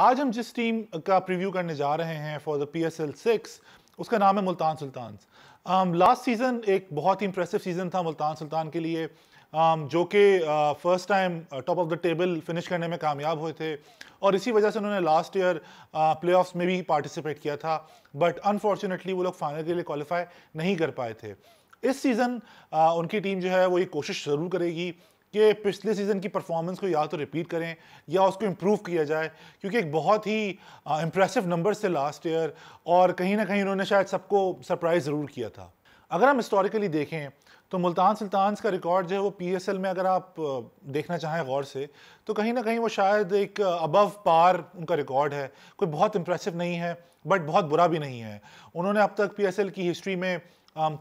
आज हम जिस टीम का प्रीव्यू करने जा रहे हैं for the P S L six उसका नाम है मुल्तान सुल्तान लास्ट सीज़न एक बहुत ही इंप्रेसिव सीज़न था मुल्तान सुल्तान के लिए um, जो कि first time top of the table finish करने में कामयाब हुए थे और इसी वजह से उन्होंने लास्ट ईयर प्ले में भी पार्टिसिपेट किया था बट अनफॉर्चुनेटली वो लोग फाइनल के लिए क्वालिफाई नहीं कर पाए थे इस सीज़न uh, उनकी टीम जो है वो ये कोशिश ज़रूर करेगी कि पिछले सीज़न की परफॉर्मेंस को या तो रिपीट करें या उसको इम्प्रूव किया जाए क्योंकि एक बहुत ही इम्प्रेसिव नंबर से लास्ट ईयर और कहीं ना कहीं उन्होंने शायद सबको सरप्राइज़ ज़रूर किया था अगर हम हिस्टोरिकली देखें तो मुल्तान सुल्तान का रिकॉर्ड जो है वो पीएसएल में अगर आप देखना चाहें गौर से तो कहीं ना कहीं वो शायद एक अबव पार उनका रिकॉर्ड है कोई बहुत इंप्रेसिव नहीं है बट बहुत बुरा भी नहीं है उन्होंने अब तक पीएसएल की हिस्ट्री में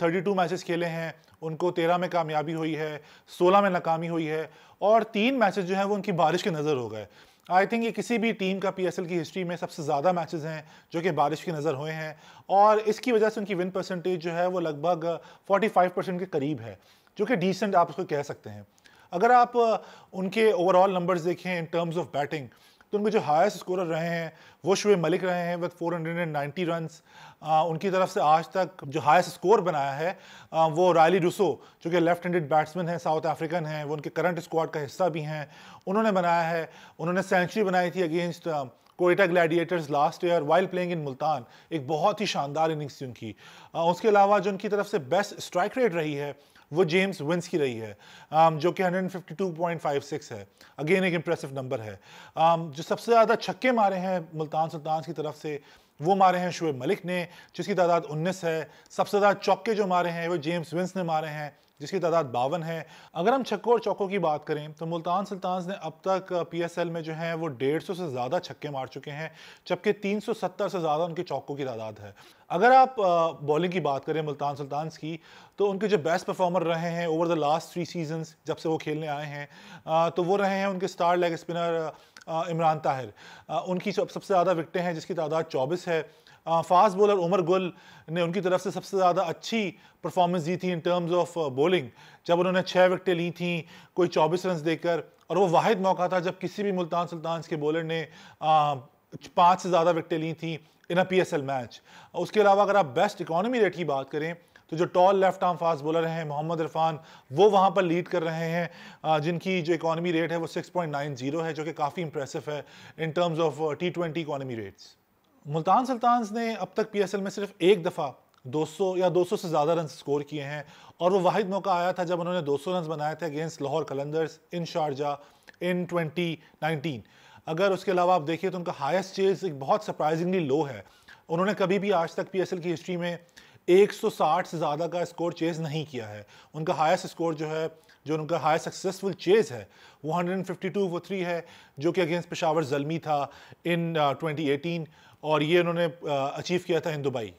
थर्टी टू मैचेस खेले हैं उनको तेरह में कामयाबी हुई है सोलह में नाकामी हुई है और तीन मैचेस जो हैं वो उनकी बारिश के नज़र हो गए आई थिंक ये किसी भी टीम का पीएसएल की हिस्ट्री में सबसे ज़्यादा मैचेस हैं जो कि बारिश की नज़र हुए हैं और इसकी वजह से उनकी विन परसेंटेज जो है वो लगभग 45 परसेंट के करीब है जो कि डिसेंट आप उसको कह सकते हैं अगर आप उनके ओवरऑल नंबर्स देखें इन टर्म्स ऑफ बैटिंग तो उनके जो हाईएस्ट स्कोरर रहे हैं वो शुएब मलिक रहे हैं विद 490 रन्स उनकी तरफ से आज तक जो हाईएस्ट स्कोर बनाया है आ, वो रायली रूसो जो कि लेफ्ट हैंडेड बैट्समैन हैं साउथ अफ्रीकन हैं वो उनके करंट स्क्वाड का हिस्सा भी हैं उन्होंने बनाया है उन्होंने सेंचुरी बनाई थी against Quetta Gladiators last year while playing in Multan एक बहुत ही शानदार इनिंग्स थी उनकी उसके अलावा जो उनकी तरफ से बेस्ट स्ट्राइक रेट रही है वो जेम्स विंस की रही है जो कि 152.56 है अगेन एक इम्प्रेसिव नंबर है जो सबसे ज़्यादा छक्के मारे हैं मुल्तान सुल्तान की तरफ से वो मारे हैं शुएब मलिक ने जिसकी तादाद 19 है सबसे ज़्यादा चौके जो मारे हैं वो जेम्स विंस ने मारे हैं जिसकी तादाद बावन है अगर हम छक्कों और चौकों की बात करें तो मुल्तान सुल्तान ने अब तक पीएसएल में जो है वो डेढ़ सौ से ज़्यादा छक्के मार चुके हैं जबकि तीन सौ सत्तर से ज़्यादा उनके चौकों की तादाद है अगर आप बॉलिंग की बात करें मुल्तान सुल्तान की तो उनके जो बेस्ट परफॉर्मर रहे हैं over the last three season जब से वो खेलने आए हैं तो वो रहे हैं उनके star leg spinner Imran Tahir उनकी सबसे ज़्यादा विकटें हैं जिसकी तादाद चौबीस है फास्ट बॉलर उमर गुल ने उनकी तरफ से सबसे ज़्यादा अच्छी परफॉर्मेंस दी थी इन टर्म्स ऑफ बॉलिंग जब उन्होंने छः विकटें ली थी कोई चौबीस रन देकर और वो वाद मौका था जब किसी भी मुल्तान सुल्तान के बॉलर ने uh, पाँच से ज़्यादा विकटें ली थी in a P S L match उसके अलावा अगर आप बेस्ट इकोनॉमी रेट की बात करें तो जो tall left arm fast bowler हैं मोहम्मद इरफान वो वहाँ पर लीड कर रहे हैं uh, जिनकी जो इकानमी रेट है वो 6.90 है जो कि काफ़ी इंप्रेसिव है in terms of T twenty economy rates Multan Sultans ने अब तक पीएसएल में सिर्फ एक दफ़ा 200 या 200 से ज़्यादा रन स्कोर किए हैं और वो वाहिद मौका आया था जब उन्होंने 200 रन बनाए थे against Lahore Qalandars in Sharjah in 2019 अगर उसके अलावा आप देखिए तो उनका हाईएस्ट चेज एक बहुत सरप्राइजिंगली लो है उन्होंने कभी भी आज तक पीएसएल की हिस्ट्री में 160 से ज़्यादा का स्कोर चेज़ नहीं किया है उनका हाइस्ट स्कोर जो है जो उनका हाई सक्सेसफुल चेज़ है वो हंड्रेड वो थ्री है जो कि अगेंस्ट पेशावर जलमी था इन uh, और ये इन्होंने अचीव किया था इन दुबई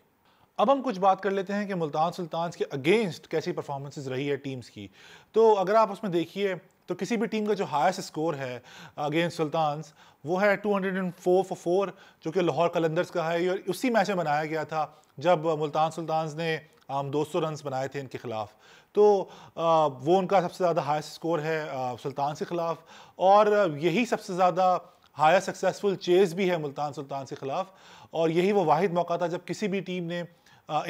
अब हम कुछ बात कर लेते हैं कि मुल्तान सुल्तान के अगेंस्ट कैसी परफॉर्मेंसेज रही है टीम्स की तो अगर आप उसमें देखिए तो किसी भी टीम का जो हाईएस्ट स्कोर है अगेंस्ट सुल्तान वो है 204 फॉर फोर जो कि लाहौर कलंदर्स का है और उसी मैच में बनाया गया था जब मुल्तान सुल्तान ने आम 200 रन बनाए थे इनके ख़िलाफ़ तो वो उनका सबसे ज़्यादा हाईएस्ट स्कोर है सुल्तान के ख़िलाफ़ और यही सबसे ज़्यादा हायर सक्सेसफुल चेज़ भी है मुल्तान सुल्तान के ख़िलाफ़ और यही वो वाद मौका था जब किसी भी टीम ने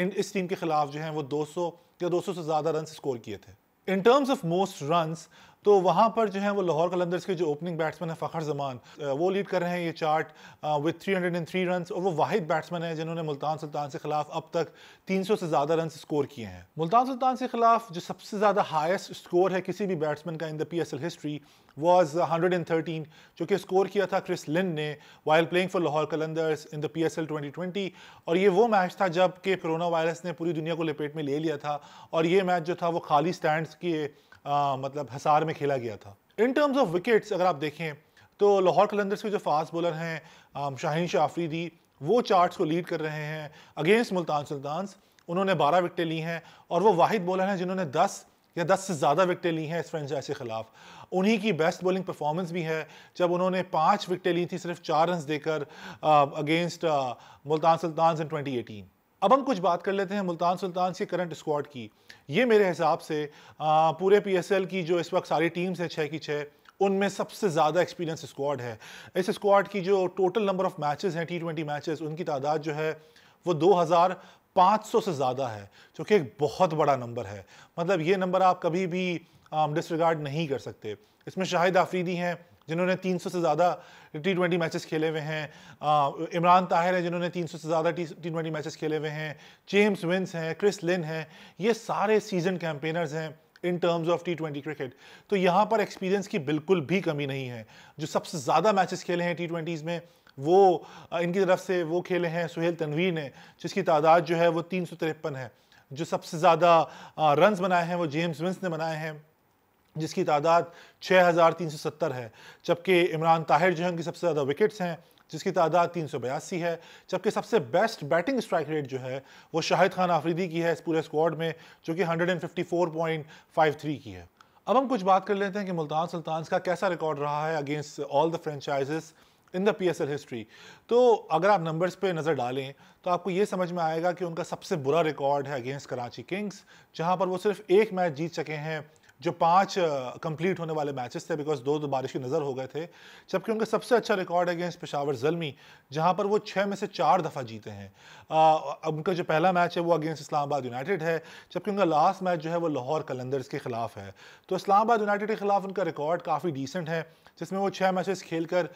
इन इस टीम के ख़िलाफ़ जो है वो 200 या 200 से ज़्यादा रन स्कोर किए थे in terms of most run तो वहाँ पर जो है वो लाहौर कलंदर्स के जो ओपनिंग बैट्समैन है फ़खर जमान वो लीड कर रहे हैं ये चार्ट विद 303 रन और वो वाहिद बैट्समैन है जिन्होंने मुल्तान सुल्तान के खिलाफ अब तक 300 से ज़्यादा रन स्कोर किए हैं मुल्तान सुल्तान के खिलाफ जो सबसे ज़्यादा हाइस्ट स्कोर है किसी भी बैट्समैन का in the P history was hundred and thirteen जो कि स्कोर किया था क्रिस लिन ने while playing for Lahore Qalandars in the P S L twenty twenty और ये वो मैच था जब कि कोरोना वायरस ने पूरी दुनिया को लपेट में ले लिया था और ये मैच जो था वो खाली स्टैंड के आ, मतलब हसार में खेला गया था इन टर्म्स ऑफ विकेट्स अगर आप देखें तो लाहौर कलंदर्स के जो फास्ट बॉलर हैं शाहीन शाह आफरीदी वो चार्ट्स को लीड कर रहे हैं अगेंस्ट मुल्तान सुल्तान्स उन्होंने 12 विकटें ली हैं और वो वाहिद बॉलर हैं जिन्होंने 10 या 10 से ज़्यादा विकटें ली हैं इस फ्रेंचाइज के ख़िलाफ़ उन्हीं की बेस्ट बॉलिंग परफॉर्मेंस भी है जब उन्होंने पाँच विकटें ली थी सिर्फ चार रन देकर against Multan Sultan in twenty अब हम कुछ बात कर लेते हैं मुल्तान सुल्तान से करंट स्क्वाड की ये मेरे हिसाब से आ, पूरे पीएसएल की जो इस वक्त सारी टीम्स हैं छः की छः उनमें सबसे ज़्यादा एक्सपीरियंस स्क्वाड है इस स्क्वाड की जो टोटल नंबर ऑफ़ मैचेस हैं टी ट्वेंटी मैचेज उनकी तादाद जो है वो 2500 से ज़्यादा है जो कि एक बहुत बड़ा नंबर है मतलब ये नंबर आप कभी भी डिसरिगार्ड नहीं कर सकते इसमें शाहिद आफरीदी हैं जिन्होंने 300 से ज़्यादा टी ट्वेंटी मैचेस खेले हुए हैं इमरान ताहिर हैं जिन्होंने 300 से ज़्यादा टी ट्वेंटी मैचेस खेले हुए हैं जेम्स विंस हैं क्रिस लिन हैं ये सारे सीजन कैंपेनर्स हैं in terms of T twenty cricket तो यहाँ पर एक्सपीरियंस की बिल्कुल भी कमी नहीं है जो सबसे ज़्यादा मैचेस खेले हैं टी ट्वेंटीज़ में वो इनकी तरफ से वो खेले हैं सुहेल तनवीर ने जिसकी तादाद जो है वो तीन है जो सबसे ज़्यादा रन्स बनाए हैं वो जेम्स विंस ने बनाए हैं जिसकी तादाद 6,370 है जबकि इमरान ताहिर जो है उनकी सबसे ज़्यादा विकेट्स हैं जिसकी तादाद तीन सौ बयासी है जबकि सबसे बेस्ट बैटिंग स्ट्राइक रेट जो है वो शाहिद खान आफरीदी की है इस पूरे स्क्वाड में जो कि 154.53 की है अब हम कुछ बात कर लेते हैं कि मुल्तान सुल्तान का कैसा रिकॉर्ड रहा है against all the franchises in the P S L history तो अगर आप नंबर्स पे नज़र डालें तो आपको ये समझ में आएगा कि उनका सबसे बुरा रिकॉर्ड है अगेंस्ट कराची किंग्स जहाँ पर वो सिर्फ एक मैच जीत चुके हैं जो पांच कंप्लीट होने वाले मैचेस थे बिकॉज दो दो बारिश की नज़र हो गए थे जबकि उनका सबसे अच्छा रिकॉर्ड है अगेंस्ट पेशावर जलमी जहां पर वो छः में से चार दफ़ा जीते हैं अब उनका जो पहला मैच है वो अगेंस्ट इस्लामाबाद यूनाइटेड है जबकि उनका लास्ट मैच जो है वो लाहौर कलंदर्स के ख़िलाफ़ है तो इस्लामाबाद यूनाइटेड के ख़िलाफ़ उनका रिकॉर्ड काफ़ी डिसेंट है जिसमें वो छः मैचेस खेल कर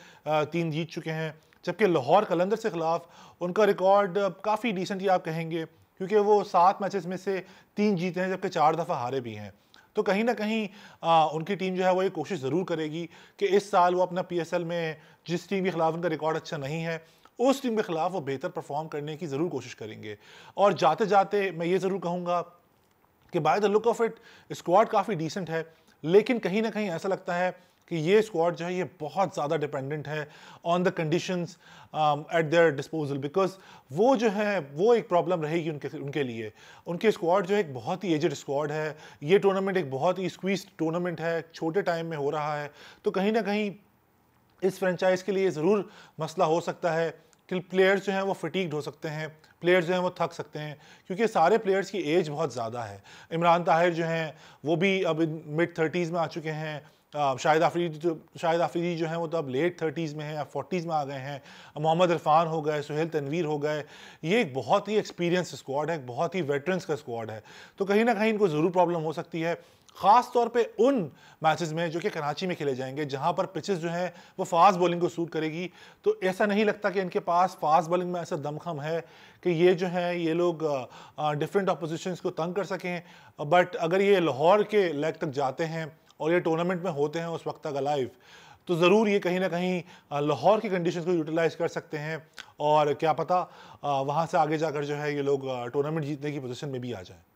तीन जीत चुके हैं जबकि लाहौर कलंदर के ख़िलाफ़ उनका रिकॉर्ड काफ़ी डिसेंट ही आप कहेंगे क्योंकि वो सात मैचेस में से तीन जीते हैं जबकि चार दफ़ा हारे भी हैं तो कहीं ना कहीं आ, उनकी टीम जो है वो ये कोशिश ज़रूर करेगी कि इस साल वो अपना पीएसएल में जिस टीम के खिलाफ उनका रिकॉर्ड अच्छा नहीं है उस टीम के खिलाफ वो बेहतर परफॉर्म करने की ज़रूर कोशिश करेंगे और जाते जाते मैं ये ज़रूर कहूँगा कि by the look of it squad काफ़ी डिसेंट है लेकिन कहीं ना कहीं ऐसा लगता है कि ये स्क्वाड जो है ये बहुत ज़्यादा डिपेंडेंट है on the conditions at their disposal because वो जो है वो एक प्रॉब्लम रहेगी उनके उनके लिए उनके स्क्वाड जो है एक बहुत ही एजड स्क्वाड है ये टूर्नामेंट एक बहुत ही स्क्वीज टूर्नामेंट है छोटे टाइम में हो रहा है तो कहीं ना कहीं इस फ्रेंचाइज के लिए ज़रूर मसला हो सकता है कि प्लेयर्स जो हैं वो फटीकड हो सकते हैं प्लेयर्स जो हैं वो थक सकते हैं क्योंकि सारे प्लेयर्स की एज बहुत ज़्यादा है इमरान ताहिर जो हैं वो भी अब मिड थर्टीज़ में आ चुके हैं शाहिद आफरीदी जो तो, शाहिद आफरीदी जो हैं वो तो अब लेट थर्टीज़ में हैं अब फोर्टीज़ में आ गए हैं मोहम्मद इरफान हो गए सुहेल तनवीर हो गए ये एक बहुत ही एक्सपीरियंस स्क्वाड है एक बहुत ही वेटरन्स का स्क्वाड है तो कहीं ना कहीं इनको ज़रूर प्रॉब्लम हो सकती है ख़ास तौर पे उन मैचेस में जो कि कराची में खेले जाएंगे जहां पर पिचेस जो हैं वो फास्ट बॉलिंग को सूट करेगी तो ऐसा नहीं लगता कि इनके पास फास्ट बॉलिंग में ऐसा दमखम है कि ये जो हैं ये लोग डिफरेंट अपोजिशंस को तंग कर सकें बट अगर ये लाहौर के लेग तक जाते हैं और ये टूर्नामेंट में होते हैं उस वक्त तक अलाइव तो ज़रूर ये कहीं ना कहीं लाहौर की कंडीशन को यूटिलाइज कर सकते हैं और क्या पता वहाँ से आगे जाकर जो है ये लोग टूर्नामेंट जीतने की पोजीशन में भी आ जाएं